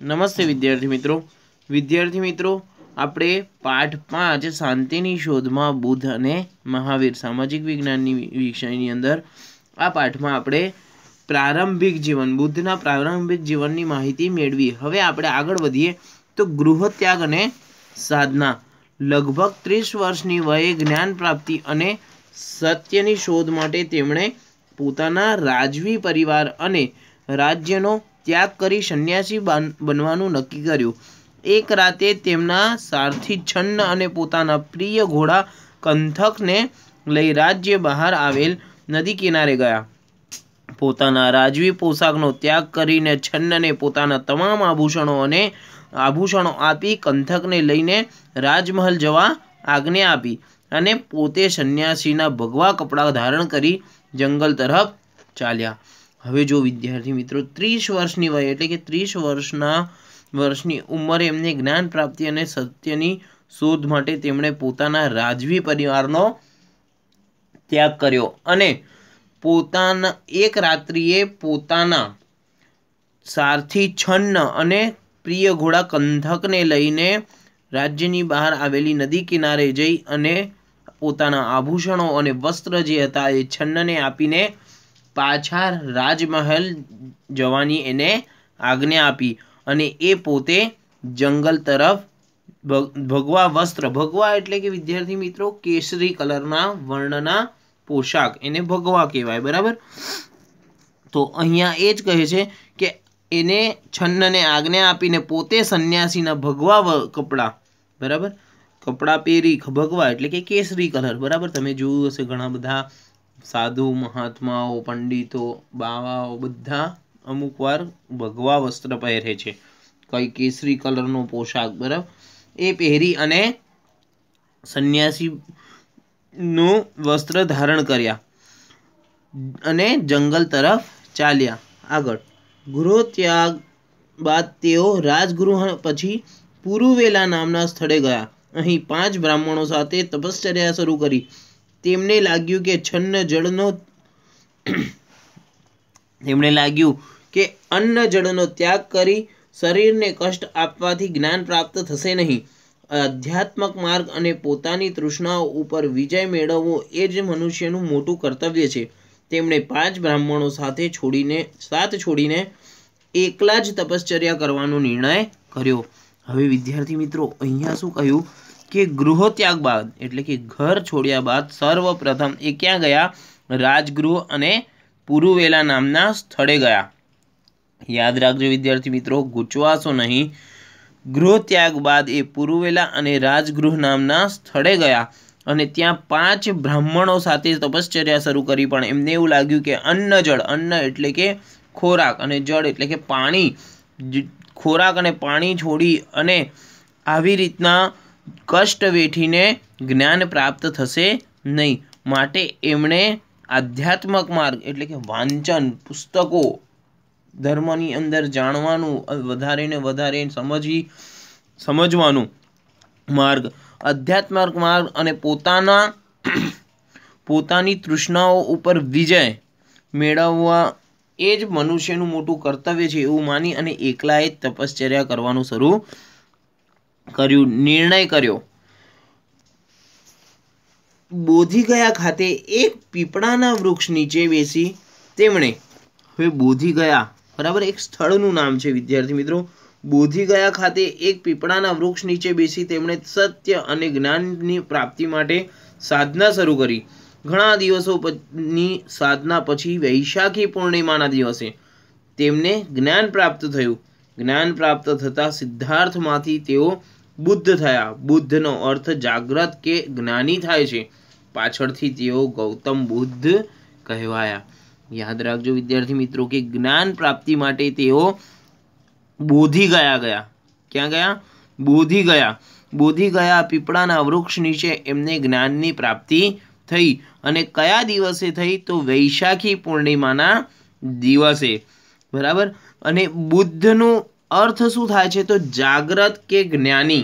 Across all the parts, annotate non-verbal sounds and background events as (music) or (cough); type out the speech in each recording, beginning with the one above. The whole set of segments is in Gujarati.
નમસ્તે વિદ્યાર્થી મિત્રો વિદ્યાર્થી મિત્રો આપણે પાઠ પાંચ શાંતિની શોધમાં બુદ્ધ અને મહાવીર સામાજિક વિજ્ઞાનની વિષયની અંદર આ પાઠમાં આપણે પ્રારંભિક જીવન બુદ્ધના પ્રારંભિક જીવનની માહિતી મેળવી હવે આપણે આગળ વધીએ તો ગૃહત્યાગ અને સાધના લગભગ ત્રીસ વર્ષની વયે જ્ઞાન પ્રાપ્તિ અને સત્યની શોધ માટે તેમણે પોતાના રાજવી પરિવાર અને રાજ્યનો ત્યાગ કરી સંન્યાસી બનવાનું નક્કી કર્યું એક રાતે તેમના સારથી છન્ન અને પોતાના પ્રિય ઘોડા કંથકને લઈ રાજ્ય બહાર આવેલ નદી કિનારે ગયા પોતાના રાજવી પોશાકનો ત્યાગ કરીને છન્નને પોતાના તમામ આભૂષણો અને આભૂષણો આપી કંથકને લઈને રાજમહલ જવા આજ્ઞા આપી અને પોતે સંન્યાસીના ભગવા કપડાં ધારણ કરી જંગલ તરફ ચાલ્યા હવે જો વિદ્યાર્થી મિત્રો ત્રીસ વર્ષની વય એટલે કે ત્રીસ વર્ષના વર્ષની ઉંમરે એમને જ્ઞાન પ્રાપ્તિ અને સત્યની શોધ માટે તેમણે પોતાના રાજવી પરિવારનો ત્યાગ કર્યો અને પોતાના એક રાત્રિએ પોતાના સારથી છન્ન અને પ્રિય ઘોડા કંથકને લઈને રાજ્યની બહાર આવેલી નદી કિનારે જઈ અને પોતાના આભૂષણો અને વસ્ત્ર જે હતા એ છન્નને આપીને પાછા રાજમહેલ જવાની એને આજ્ઞા આપી અને એ પોતે જંગલ તરફ ભગવા વસ્ત્ર ભગવા એટલે કે વિદ્યાર્થી મિત્રો કેસરી કલરના વર્ણના પોશાક એને ભગવા કહેવાય બરાબર તો અહીંયા એ જ કહે છે કે એને છન્નને આજ્ઞા આપીને પોતે સંન્યાસીના ભગવા કપડાં બરાબર કપડાં પહેરી ભગવા એટલે કે કેસરી કલર બરાબર તમે જોયું હશે ઘણા બધા સાધુ મહાત્માઓ પંડિતો બાવાઓ બધા અમુક વાર ભગવા વસ્ત્ર પહેરે છે કઈ કેસરી કલરનો પોશાક બરાબર એ પહેરી અને સંન્યાસીનું વસ્ત્ર ધારણ કર્યા અને જંગલ તરફ ચાલ્યા આગળ ત્યાગ બાદ તેઓ રાજગૃહ પછી પુરુવેલા નામના સ્થળે ગયા અહીં પાંચ બ્રાહ્મણો સાથે તપશ્ચર્યા શરૂ કરી તેમને લાગ્યું કે છન્ન જળનો (clears throat) તેમણે લાગ્યું કે અન્ન જળનો ત્યાગ કરી શરીરને કષ્ટ આપવાથી જ્ઞાન પ્રાપ્ત થશે નહીં આધ્યાત્મક માર્ગ અને પોતાની તૃષ્ણાઓ ઉપર વિજય મેળવવો એ જ મનુષ્યનું મોટું કર્તવ્ય છે તેમણે પાંચ બ્રાહ્મણો સાથે છોડીને સાથ છોડીને એકલા જ તપશ્ચર્યા કરવાનો નિર્ણય કર્યો હવે વિદ્યાર્થી મિત્રો અહીંયા શું કહ્યું કે ગૃહત્યાગ બાદ એટલે કે ઘર છોડ્યા બાદ સર્વપ્રથમ એ ક્યાં ગયા રાજગૃહ અને પુરુવેલા નામના સ્થળે ગયા યાદ રાખજો વિદ્યાર્થી મિત્રો ગૂંચવાશો નહીં ગૃહ ત્યાગ બાદ એ પુરુવેલા અને રાજગૃહ નામના સ્થળે ગયા અને ત્યાં પાંચ બ્રાહ્મણો સાથે તપશ્ચર્યા શરૂ કરી પણ એમને એવું લાગ્યું કે અન્ન જળ અન્ન એટલે કે ખોરાક અને જળ એટલે કે પાણી ખોરાક અને પાણી છોડી અને આવી રીતના કષ્ટ વેઠીને જ્ઞાન પ્રાપ્ત થશે નહીં માટે એમણે આધ્યાત્મક માર્ગ એટલે કે વાંચન પુસ્તકો ધર્મની અંદર જાણવાનું વધારે ને વધારે સમજી સમજવાનું માર્ગ આધ્યાત્મક માર્ગ અને પોતાના પોતાની તૃષ્ણાઓ ઉપર વિજય મેળવવા એ જ મનુષ્યનું મોટું કર્તવ્ય છે એવું માની અને એકલાએ તપશ્ચર્યા કરવાનું શરૂ કર્યું નિર્ણય કર્યો બોધીગયા ખાતે એક પીપળાના વૃક્ષ નીચે બેસી તેમણે હવે બોધીગયા બરાબર એક સ્થળનું નામ છે વિદ્યાર્થી મિત્રો બોધીગયા ખાતે એક પીપળાના વૃક્ષ નીચે બેસી તેમણે સત્ય અને જ્ઞાનની પ્રાપ્તિ માટે સાધના શરૂ કરી ઘણા દિવસો ની સાધના પછી વૈશાખી પૂર્ણિમાના દિવસે તેમને જ્ઞાન પ્રાપ્ત થયું જ્ઞાન પ્રાપ્ત થતાં સિદ્ધાર્થમાંથી તેઓ બુદ્ધ થયા બુદ્ધનો અર્થ જાગ્રત કે જ્ઞાની થાય છે પાછળથી તેઓ ગૌતમ બુદ્ધ કહેવાયા યાદ રાખજો વિદ્યાર્થી મિત્રો કે જ્ઞાન પ્રાપ્તિ માટે તેઓ બોધી ગયા ગયા ક્યાં ગયા બોધી ગયા બોધી ગયા પીપળાના વૃક્ષ નીચે એમને જ્ઞાનની પ્રાપ્તિ થઈ અને કયા દિવસે થઈ તો વૈશાખી પૂર્ણિમાના દિવસે બરાબર અને બુદ્ધનું અર્થ શું થાય છે તો જાગ્રત કે જ્ઞાની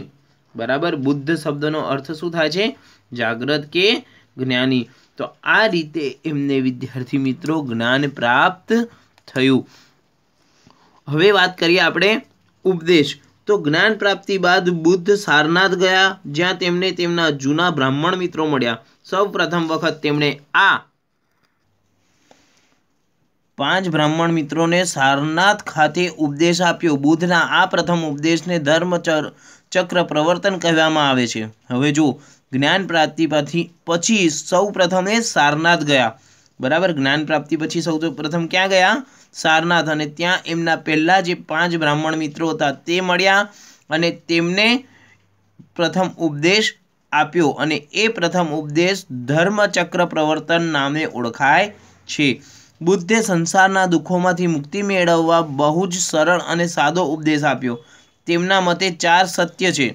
બરાબર બુદ્ધ શબ્દનો અર્થ શું થાય છે જાગ્રત કે જ્ઞાની તો આ રીતે એમને વિદ્યાર્થી મિત્રો જ્ઞાન પ્રાપ્ત થયું હવે વાત કરીએ આપણે ઉપદેશ તો જ્ઞાન પ્રાપ્તિ બાદ બુદ્ધ સારનાથ ગયા જ્યાં તેમને તેમના જૂના બ્રાહ્મણ મિત્રો મળ્યા સૌ પ્રથમ વખત તેમણે આ પાંચ બ્રાહ્મણ મિત્રોને સારનાથ ખાતે ઉપદેશ આપ્યો બુદ્ધના આ પ્રથમ ઉપદેશને ધર્મ ચક્ર પ્રવર્તન કહેવામાં આવે છે હવે જો જ્ઞાન પ્રાપ્તિ પછી સૌ પ્રથમ એ સારનાથ ગયા બરાબર જ્ઞાન પ્રાપ્તિ પછી સૌ પ્રથમ ક્યાં ગયા સારનાથ અને ત્યાં એમના પહેલાં જે પાંચ બ્રાહ્મણ મિત્રો હતા તે મળ્યા અને તેમને પ્રથમ ઉપદેશ આપ્યો અને એ પ્રથમ ઉપદેશ ધર્મચક્ર પ્રવર્તન નામે ઓળખાય છે બુદ્ધે સંસારના દુઃખોમાંથી મુક્તિ મેળવવા બહુ જ સરળ અને સાદો ઉપદેશ આપ્યો તેમના મતે ચાર સત્ય છે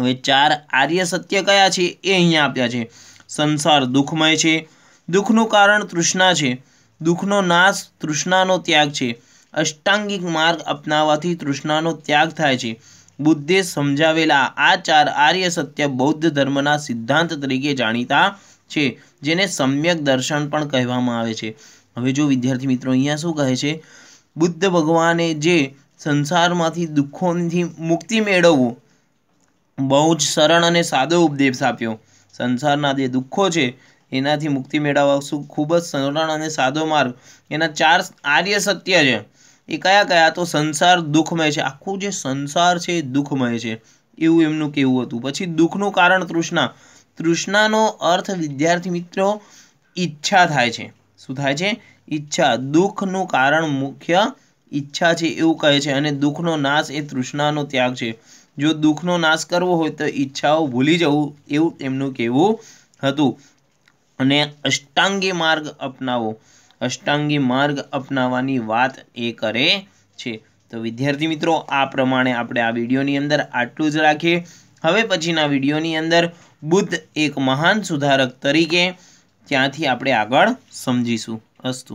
હવે ચાર આર્ય સત્ય કયા છે એ અહીંયા આપ્યા છે સંસાર દુઃખમય છે દુઃખનું કારણ તૃષ્ણા છે દુઃખનો નાશ તૃષ્ણાનો ત્યાગ છે અષ્ટાંગિક માર્ગ અપનાવવાથી તૃષ્ણાનો ત્યાગ થાય છે બુદ્ધે સમજાવેલા આ ચાર આર્ય સત્ય બૌદ્ધ ધર્મના સિદ્ધાંત તરીકે જાણીતા છે જેને સમ્યક દર્શન પણ કહેવામાં આવે છે હવે જો વિદ્યાર્થી મિત્રો અહીંયા શું કહે છે બુદ્ધ ભગવાને જે સંસારમાંથી દુઃખોથી મુક્તિ મેળવવું બહુ જ સરળ અને સાદો ઉપદેશ આપ્યો સંસારના જે દુઃખો છે એનાથી મુક્તિ મેળવવા શું ખૂબ જ સરળ અને સાદો માર્ગ એના ચાર આર્ય સત્ય છે એ કયા કયા તો સંસાર દુઃખમય છે આખું જે સંસાર છે એ દુઃખમય છે એવું એમનું કહેવું હતું પછી દુઃખનું કારણ તૃષ્ણા તૃષ્ણાનો અર્થ વિદ્યાર્થી મિત્રો ઈચ્છા થાય છે શું થાય છે ઈચ્છા દુઃખનું કારણ મુખ્ય ઈચ્છા છે એવું કહે છે અને દુઃખનો નાશ એ તૃષ્ણાનો ત્યાગ છે જો દુઃખનો નાશ કરવો હોય તો ઈચ્છાઓ ભૂલી જવું એવું તેમનું કહેવું હતું અને અષ્ટાંગી માર્ગ અપનાવો અષ્ટાંગી માર્ગ અપનાવવાની વાત એ કરે છે તો વિદ્યાર્થી મિત્રો આ પ્રમાણે આપણે આ વિડીયોની અંદર આટલું જ રાખીએ હવે પછીના વિડીયોની અંદર બુદ્ધ એક મહાન સુધારક તરીકે ત્યાંથી આપણે આગળ સમજીશું અસ્તુ